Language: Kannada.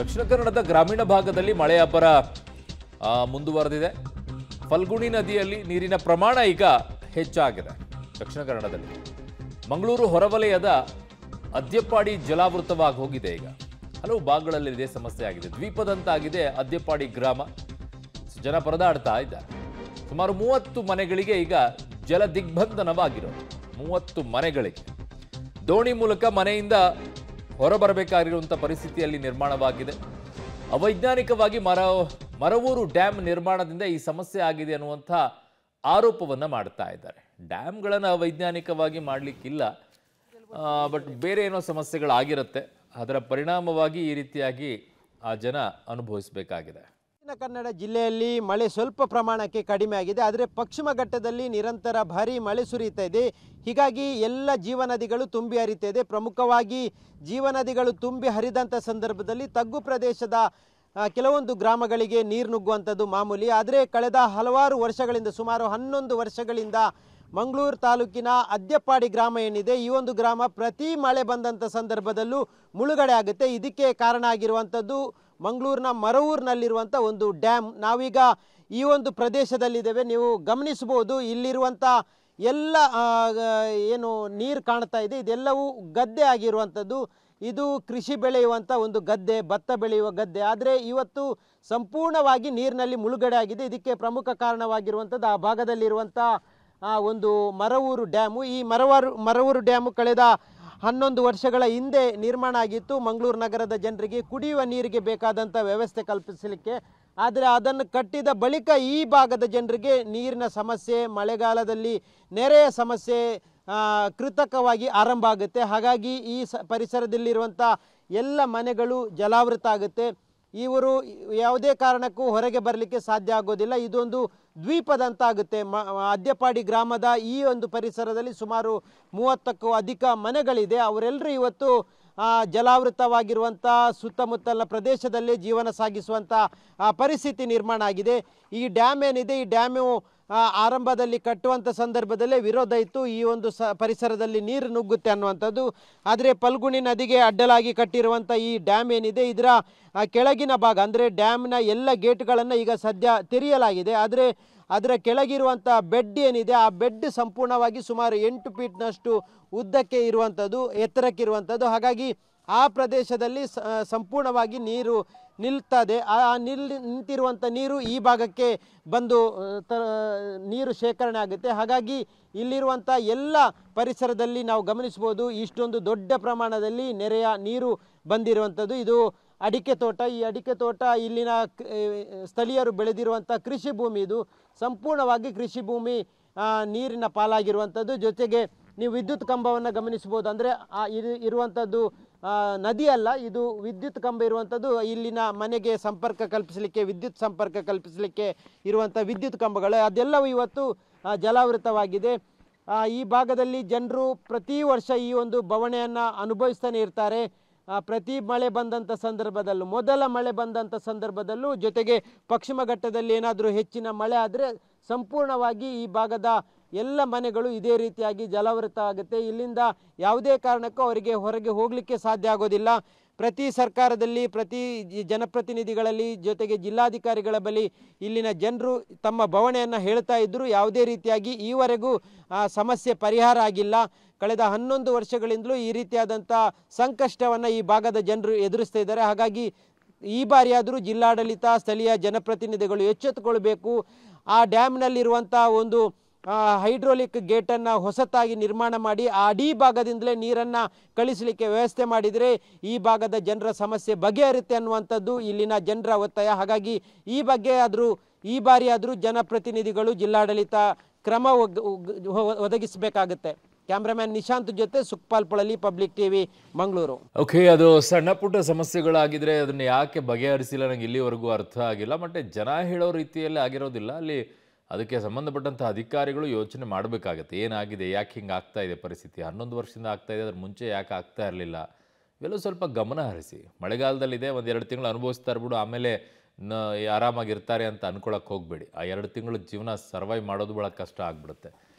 ದಕ್ಷಿಣ ಕನ್ನಡದ ಗ್ರಾಮೀಣ ಭಾಗದಲ್ಲಿ ಮಳೆ ಅಬ್ಬರ ಮುಂದುವರೆದಿದೆ ಫಲ್ಗುಣಿ ನದಿಯಲ್ಲಿ ನೀರಿನ ಪ್ರಮಾಣ ಈಗ ಹೆಚ್ಚಾಗಿದೆ ದಕ್ಷಿಣ ಕನ್ನಡದಲ್ಲಿ ಮಂಗಳೂರು ಹೊರವಲಯದ ಅದ್ಯಪ್ಪಾಡಿ ಜಲಾವೃತವಾಗಿ ಹೋಗಿದೆ ಈಗ ಹಲವು ಭಾಗಗಳಲ್ಲಿ ಇದೇ ಸಮಸ್ಯೆ ಆಗಿದೆ ದ್ವೀಪದಂತಾಗಿದೆ ಅದ್ಯಪ್ಪಾಡಿ ಗ್ರಾಮ ಜನ ಪರದಾಡ್ತಾ ಇದ್ದಾರೆ ಸುಮಾರು ಮೂವತ್ತು ಮನೆಗಳಿಗೆ ಈಗ ಜಲ ದಿಗ್ಬಂಧನವಾಗಿರೋದು ಮೂವತ್ತು ಮನೆಗಳಿಗೆ ದೋಣಿ ಮೂಲಕ ಮನೆಯಿಂದ ಹೊರಬರಬೇಕಾಗಿರುವಂಥ ಪರಿಸ್ಥಿತಿಯಲ್ಲಿ ನಿರ್ಮಾಣವಾಗಿದೆ ಅವೈಜ್ಞಾನಿಕವಾಗಿ ಮರ ಮರವೂರು ಡ್ಯಾಮ್ ನಿರ್ಮಾಣದಿಂದ ಈ ಸಮಸ್ಯೆ ಆಗಿದೆ ಅನ್ನುವಂಥ ಆರೋಪವನ್ನು ಮಾಡ್ತಾ ಇದ್ದಾರೆ ಡ್ಯಾಮ್ಗಳನ್ನು ಅವೈಜ್ಞಾನಿಕವಾಗಿ ಮಾಡಲಿಕ್ಕಿಲ್ಲ ಬಟ್ ಬೇರೆ ಏನೋ ಸಮಸ್ಯೆಗಳಾಗಿರುತ್ತೆ ಅದರ ಪರಿಣಾಮವಾಗಿ ಈ ರೀತಿಯಾಗಿ ಆ ಜನ ಅನುಭವಿಸಬೇಕಾಗಿದೆ ದಕ್ಷಿಣ ಕನ್ನಡ ಜಿಲ್ಲೆಯಲ್ಲಿ ಮಳೆ ಸ್ವಲ್ಪ ಪ್ರಮಾಣಕ್ಕೆ ಕಡಿಮೆ ಆಗಿದೆ ಆದರೆ ಪಶ್ಚಿಮ ಘಟ್ಟದಲ್ಲಿ ನಿರಂತರ ಭಾರಿ ಮಳೆ ಸುರಿಯುತ್ತಾ ಇದೆ ಹೀಗಾಗಿ ಎಲ್ಲ ಜೀವನದಿಗಳು ತುಂಬಿ ಹರಿತಾ ಇದೆ ಪ್ರಮುಖವಾಗಿ ಜೀವನದಿಗಳು ತುಂಬಿ ಹರಿದಂಥ ಸಂದರ್ಭದಲ್ಲಿ ತಗ್ಗು ಪ್ರದೇಶದ ಕೆಲವೊಂದು ಗ್ರಾಮಗಳಿಗೆ ನೀರು ನುಗ್ಗುವಂಥದ್ದು ಮಾಮೂಲಿ ಆದರೆ ಕಳೆದ ಹಲವಾರು ವರ್ಷಗಳಿಂದ ಸುಮಾರು ಹನ್ನೊಂದು ವರ್ಷಗಳಿಂದ ಮಂಗಳೂರು ತಾಲೂಕಿನ ಅದ್ಯಪ್ಪಾಡಿ ಗ್ರಾಮ ಏನಿದೆ ಈ ಒಂದು ಗ್ರಾಮ ಪ್ರತಿ ಮಳೆ ಬಂದಂಥ ಸಂದರ್ಭದಲ್ಲೂ ಮುಳುಗಡೆ ಆಗುತ್ತೆ ಇದಕ್ಕೆ ಕಾರಣ ಆಗಿರುವಂಥದ್ದು ಮಂಗಳೂರಿನ ಮರವೂರಿನಲ್ಲಿರುವಂಥ ಒಂದು ಡ್ಯಾಮ್ ನಾವೀಗ ಈ ಒಂದು ಪ್ರದೇಶದಲ್ಲಿದ್ದೇವೆ ನೀವು ಗಮನಿಸಬಹುದು ಇಲ್ಲಿರುವಂಥ ಎಲ್ಲ ಏನು ನೀರು ಕಾಣ್ತಾ ಇದೆ ಇದೆಲ್ಲವೂ ಗದ್ದೆ ಆಗಿರುವಂಥದ್ದು ಇದು ಕೃಷಿ ಬೆಳೆಯುವಂಥ ಒಂದು ಗದ್ದೆ ಭತ್ತ ಬೆಳೆಯುವ ಗದ್ದೆ ಆದರೆ ಇವತ್ತು ಸಂಪೂರ್ಣವಾಗಿ ನೀರಿನಲ್ಲಿ ಮುಳುಗಡೆ ಆಗಿದೆ ಇದಕ್ಕೆ ಪ್ರಮುಖ ಕಾರಣವಾಗಿರುವಂಥದ್ದು ಆ ಭಾಗದಲ್ಲಿರುವಂಥ ಒಂದು ಮರವೂರು ಡ್ಯಾಮು ಈ ಮರವರು ಮರವೂರು ಡ್ಯಾಮು ಕಳೆದ ಹನ್ನೊಂದು ವರ್ಷಗಳ ಹಿಂದೆ ನಿರ್ಮಾಣ ಆಗಿತ್ತು ಮಂಗಳೂರು ನಗರದ ಜನರಿಗೆ ಕುಡಿಯುವ ನೀರಿಗೆ ಬೇಕಾದಂಥ ವ್ಯವಸ್ಥೆ ಕಲ್ಪಿಸಲಿಕ್ಕೆ ಆದರೆ ಅದನ್ನು ಕಟ್ಟಿದ ಬಳಿಕ ಈ ಭಾಗದ ಜನರಿಗೆ ನೀರಿನ ಸಮಸ್ಯೆ ಮಳೆಗಾಲದಲ್ಲಿ ನೆರೆಯ ಸಮಸ್ಯೆ ಕೃತಕವಾಗಿ ಆರಂಭ ಆಗುತ್ತೆ ಹಾಗಾಗಿ ಈ ಸ ಪರಿಸರದಲ್ಲಿರುವಂಥ ಎಲ್ಲ ಮನೆಗಳು ಜಲಾವೃತ ಆಗುತ್ತೆ ಇವರು ಯಾವುದೇ ಕಾರಣಕ್ಕೂ ಹೊರಗೆ ಬರಲಿಕ್ಕೆ ಸಾಧ್ಯ ಆಗೋದಿಲ್ಲ ಇದೊಂದು ದ್ವೀಪದಂತಾಗುತ್ತೆ ಮ ಅದ್ಯಪಾಡಿ ಗ್ರಾಮದ ಈ ಒಂದು ಪರಿಸರದಲ್ಲಿ ಸುಮಾರು ಮೂವತ್ತಕ್ಕೂ ಅಧಿಕ ಮನೆಗಳಿದೆ ಅವರೆಲ್ಲರೂ ಇವತ್ತು ಜಲಾವೃತವಾಗಿರುವಂಥ ಸುತ್ತಮುತ್ತಲ ಪ್ರದೇಶದಲ್ಲಿ ಜೀವನ ಸಾಗಿಸುವಂಥ ಪರಿಸ್ಥಿತಿ ನಿರ್ಮಾಣ ಆಗಿದೆ ಈ ಡ್ಯಾಮ್ ಏನಿದೆ ಈ ಡ್ಯಾಮು ಆರಂಭದಲ್ಲಿ ಕಟ್ಟುವಂಥ ಸಂದರ್ಭದಲ್ಲೇ ವಿರೋಧ ಇತ್ತು ಈ ಒಂದು ಸ ಪರಿಸರದಲ್ಲಿ ನೀರು ನುಗ್ಗುತ್ತೆ ಅನ್ನುವಂಥದ್ದು ಆದರೆ ಪಲ್ಗುಣಿ ನದಿಗೆ ಅಡ್ಡಲಾಗಿ ಕಟ್ಟಿರುವಂಥ ಈ ಡ್ಯಾಮ್ ಏನಿದೆ ಇದರ ಕೆಳಗಿನ ಭಾಗ ಅಂದರೆ ಡ್ಯಾಮ್ನ ಎಲ್ಲ ಗೇಟ್ಗಳನ್ನು ಈಗ ಸದ್ಯ ತೆರೆಯಲಾಗಿದೆ ಆದರೆ ಅದರ ಕೆಳಗಿರುವಂಥ ಬೆಡ್ ಏನಿದೆ ಆ ಬೆಡ್ ಸಂಪೂರ್ಣವಾಗಿ ಸುಮಾರು ಎಂಟು ಫೀಟ್ನಷ್ಟು ಉದ್ದಕ್ಕೆ ಇರುವಂಥದ್ದು ಎತ್ತರಕ್ಕಿರುವಂಥದ್ದು ಹಾಗಾಗಿ ಆ ಪ್ರದೇಶದಲ್ಲಿ ಸಂಪೂರ್ಣವಾಗಿ ನೀರು ನಿಲ್ತದೆ ಆ ನಿಲ್ ನಿಂತಿರುವಂಥ ನೀರು ಈ ಭಾಗಕ್ಕೆ ಬಂದು ನೀರು ಶೇಖರಣೆ ಆಗುತ್ತೆ ಹಾಗಾಗಿ ಇಲ್ಲಿರುವಂಥ ಎಲ್ಲ ಪರಿಸರದಲ್ಲಿ ನಾವು ಗಮನಿಸ್ಬೋದು ಇಷ್ಟೊಂದು ದೊಡ್ಡ ಪ್ರಮಾಣದಲ್ಲಿ ನೆರೆಯ ನೀರು ಬಂದಿರುವಂಥದ್ದು ಇದು ಅಡಿಕೆ ತೋಟ ಈ ಅಡಿಕೆ ತೋಟ ಇಲ್ಲಿನ ಸ್ಥಳೀಯರು ಬೆಳೆದಿರುವಂಥ ಕೃಷಿ ಭೂಮಿ ಇದು ಸಂಪೂರ್ಣವಾಗಿ ಕೃಷಿ ಭೂಮಿ ನೀರಿನ ಪಾಲಾಗಿರುವಂಥದ್ದು ಜೊತೆಗೆ ನೀವು ವಿದ್ಯುತ್ ಕಂಬವನ್ನು ಗಮನಿಸ್ಬೋದು ಅಂದರೆ ಇದು ಇರುವಂಥದ್ದು ನದಿಯಲ್ಲ ಇದು ವಿದ್ಯುತ್ ಕಂಬ ಇರುವಂಥದ್ದು ಇಲ್ಲಿನ ಮನೆಗೆ ಸಂಪರ್ಕ ಕಲ್ಪಿಸಲಿಕ್ಕೆ ವಿದ್ಯುತ್ ಸಂಪರ್ಕ ಕಲ್ಪಿಸಲಿಕ್ಕೆ ಇರುವಂಥ ವಿದ್ಯುತ್ ಕಂಬಗಳು ಅದೆಲ್ಲವೂ ಇವತ್ತು ಜಲಾವೃತವಾಗಿದೆ ಈ ಭಾಗದಲ್ಲಿ ಜನರು ಪ್ರತಿ ವರ್ಷ ಈ ಒಂದು ಬವಣೆಯನ್ನು ಅನುಭವಿಸ್ತಾನೆ ಇರ್ತಾರೆ ಪ್ರತಿ ಮಳೆ ಬಂದಂಥ ಸಂದರ್ಭದಲ್ಲೂ ಮೊದಲ ಮಳೆ ಬಂದಂಥ ಸಂದರ್ಭದಲ್ಲೂ ಜೊತೆಗೆ ಪಶ್ಚಿಮ ಘಟ್ಟದಲ್ಲಿ ಏನಾದರೂ ಹೆಚ್ಚಿನ ಮಳೆ ಆದರೆ ಸಂಪೂರ್ಣವಾಗಿ ಈ ಭಾಗದ ಎಲ್ಲ ಮನೆಗಳು ಇದೇ ರೀತಿಯಾಗಿ ಜಲಾವೃತ ಆಗುತ್ತೆ ಇಲ್ಲಿಂದ ಯಾವುದೇ ಕಾರಣಕ್ಕೂ ಅವರಿಗೆ ಹೊರಗೆ ಹೋಗಲಿಕ್ಕೆ ಸಾಧ್ಯ ಆಗೋದಿಲ್ಲ ಪ್ರತಿ ಸರ್ಕಾರದಲ್ಲಿ ಪ್ರತಿ ಜನಪ್ರತಿನಿಧಿಗಳಲ್ಲಿ ಜೊತೆಗೆ ಜಿಲ್ಲಾಧಿಕಾರಿಗಳ ಬಳಿ ಇಲ್ಲಿನ ಜನರು ತಮ್ಮ ಬವಣೆಯನ್ನು ಹೇಳ್ತಾ ಇದ್ದರು ಯಾವುದೇ ರೀತಿಯಾಗಿ ಈವರೆಗೂ ಆ ಸಮಸ್ಯೆ ಪರಿಹಾರ ಆಗಿಲ್ಲ ಕಳೆದ ಹನ್ನೊಂದು ವರ್ಷಗಳಿಂದಲೂ ಈ ರೀತಿಯಾದಂಥ ಸಂಕಷ್ಟವನ್ನು ಈ ಭಾಗದ ಜನರು ಎದುರಿಸ್ತಾ ಇದ್ದಾರೆ ಹಾಗಾಗಿ ಈ ಬಾರಿಯಾದರೂ ಜಿಲ್ಲಾಡಳಿತ ಸ್ಥಳೀಯ ಜನಪ್ರತಿನಿಧಿಗಳು ಎಚ್ಚೆತ್ತುಕೊಳ್ಬೇಕು ಆ ಡ್ಯಾಮ್ನಲ್ಲಿರುವಂಥ ಒಂದು ಹೈಡ್ರೋಲಿಕ್ ಗೇಟನ್ನು ಹೊಸತಾಗಿ ನಿರ್ಮಾಣ ಮಾಡಿ ಆ ಅಡಿ ಭಾಗದಿಂದಲೇ ನೀರನ್ನು ಕಳಿಸಲಿಕ್ಕೆ ವ್ಯವಸ್ಥೆ ಮಾಡಿದರೆ ಈ ಭಾಗದ ಜನರ ಸಮಸ್ಯೆ ಬಗೆಹರುತ್ತೆ ಅನ್ನುವಂಥದ್ದು ಇಲ್ಲಿನ ಜನರ ಒತ್ತಾಯ ಹಾಗಾಗಿ ಈ ಬಗ್ಗೆ ಆದರೂ ಈ ಬಾರಿ ಆದರೂ ಜನಪ್ರತಿನಿಧಿಗಳು ಜಿಲ್ಲಾಡಳಿತ ಕ್ರಮ ಒದಗಿಸಬೇಕಾಗುತ್ತೆ ಕ್ಯಾಮ್ರಾಮ್ಯಾನ್ ನಿಶಾಂತ್ ಜೊತೆ Sukhpal Polali public TV Mangaluru okay ಅದು ಸಣ್ಣ ಪುಟ್ಟ ಸಮಸ್ಯೆಗಳಾಗಿದ್ರೆ ಅದನ್ನ ಯಾಕೆ ಬಗೆಹರಿಸಿಲ್ಲ ನಂಗೆ ಇಲ್ಲಿವರೆಗೂ ಅರ್ಥ ಆಗಿಲ್ಲ ಮತ್ತೆ ಜನ ಹೇಳೋ ರೀತಿಯಲ್ಲಿ ಆಗಿರೋದಿಲ್ಲ ಅಲ್ಲಿ ಅದಕ್ಕೆ ಸಂಬಂಧಪಟ್ಟಂಥ ಅಧಿಕಾರಿಗಳು ಯೋಚನೆ ಮಾಡಬೇಕಾಗತ್ತೆ ಏನಾಗಿದೆ ಯಾಕೆ ಹಿಂಗೆ ಆಗ್ತಾ ಇದೆ ಪರಿಸ್ಥಿತಿ ಹನ್ನೊಂದು ವರ್ಷದಿಂದ ಆಗ್ತಾ ಇದೆ ಅದ್ರ ಮುಂಚೆ ಯಾಕೆ ಆಗ್ತಾ ಇರಲಿಲ್ಲ ಇವೆಲ್ಲ ಸ್ವಲ್ಪ ಗಮನ ಹರಿಸಿ ಮಳೆಗಾಲದಲ್ಲಿದೆ ಒಂದು ಎರಡು ತಿಂಗಳು ಅನುಭವಿಸ್ತಾ ಇರ್ಬಿಡು ಆಮೇಲೆ ನ ಆರಾಮಾಗಿರ್ತಾರೆ ಅಂತ ಅನ್ಕೊಳಕ್ಕೆ ಹೋಗಬೇಡಿ ಆ ಎರಡು ತಿಂಗಳು ಜೀವನ ಸರ್ವೈವ್ ಮಾಡೋದು ಭಾಳ ಕಷ್ಟ ಆಗ್ಬಿಡುತ್ತೆ